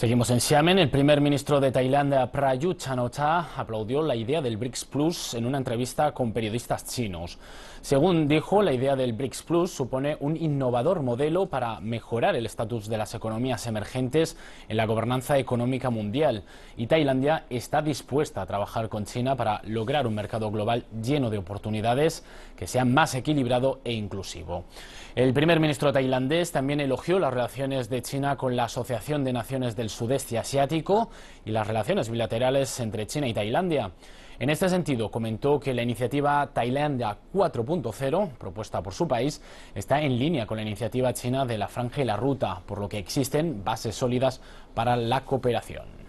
Seguimos en Xiamen. El primer ministro de Tailandia, Prayut chan aplaudió la idea del BRICS Plus en una entrevista con periodistas chinos. Según dijo, la idea del BRICS Plus supone un innovador modelo para mejorar el estatus de las economías emergentes en la gobernanza económica mundial. Y Tailandia está dispuesta a trabajar con China para lograr un mercado global lleno de oportunidades que sea más equilibrado e inclusivo. El primer ministro tailandés también elogió las relaciones de China con la Asociación de Naciones del sudeste asiático y las relaciones bilaterales entre China y Tailandia. En este sentido, comentó que la iniciativa Tailandia 4.0, propuesta por su país, está en línea con la iniciativa china de la Franja y la Ruta, por lo que existen bases sólidas para la cooperación.